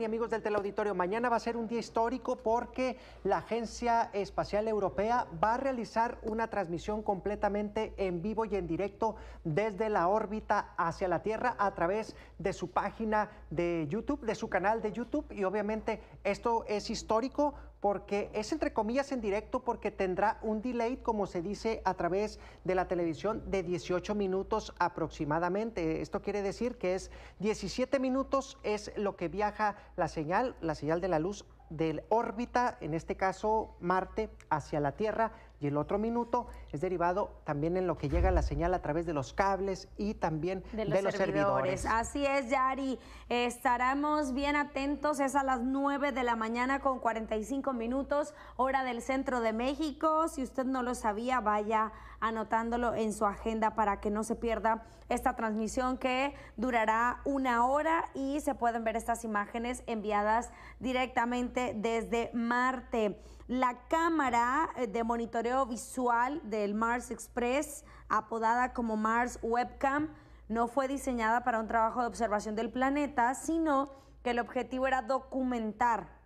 y amigos del teleauditorio, mañana va a ser un día histórico porque la Agencia Espacial Europea va a realizar una transmisión completamente en vivo y en directo desde la órbita hacia la Tierra a través de su página de YouTube, de su canal de YouTube y obviamente esto es histórico porque es entre comillas en directo porque tendrá un delay, como se dice a través de la televisión, de 18 minutos aproximadamente. Esto quiere decir que es 17 minutos es lo que viaja la señal, la señal de la luz del órbita, en este caso Marte, hacia la Tierra y el otro minuto es derivado también en lo que llega la señal a través de los cables y también de los, servidores. servidores. Así es, Yari. Estaremos bien atentos. Es a las 9 de la mañana con 45 minutos, hora del centro de México. Si usted no lo sabía, vaya anotándolo en su agenda para que no se pierda esta transmisión que durará una hora y se pueden ver estas imágenes enviadas directamente desde Marte. La cámara eh, de monitoreo visual del Mars Express, apodada como Mars Webcam, no fue diseñada para un trabajo de observación del planeta, sino que el objetivo era documentar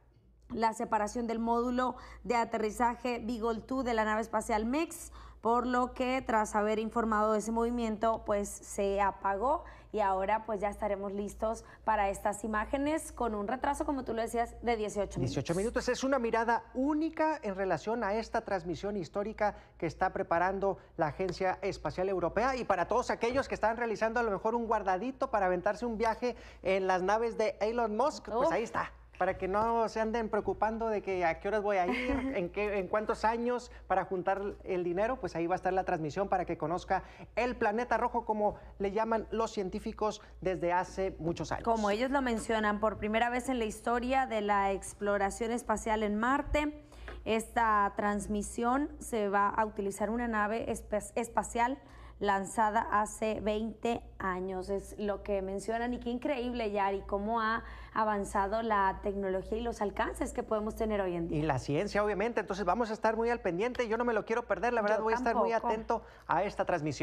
la separación del módulo de aterrizaje Beagle 2 de la nave espacial MEX por lo que tras haber informado de ese movimiento, pues se apagó y ahora pues ya estaremos listos para estas imágenes con un retraso, como tú lo decías, de 18 minutos. 18 minutos es una mirada única en relación a esta transmisión histórica que está preparando la Agencia Espacial Europea y para todos aquellos que están realizando a lo mejor un guardadito para aventarse un viaje en las naves de Elon Musk, pues ahí está para que no se anden preocupando de que a qué horas voy a ir, en, en cuántos años para juntar el dinero, pues ahí va a estar la transmisión para que conozca el planeta rojo, como le llaman los científicos desde hace muchos años. Como ellos lo mencionan, por primera vez en la historia de la exploración espacial en Marte, esta transmisión se va a utilizar una nave espacial lanzada hace 20 años, es lo que mencionan. Y qué increíble, Yari, cómo ha avanzado la tecnología y los alcances que podemos tener hoy en día. Y la ciencia, obviamente. Entonces vamos a estar muy al pendiente. Yo no me lo quiero perder, la verdad voy a estar muy atento a esta transmisión.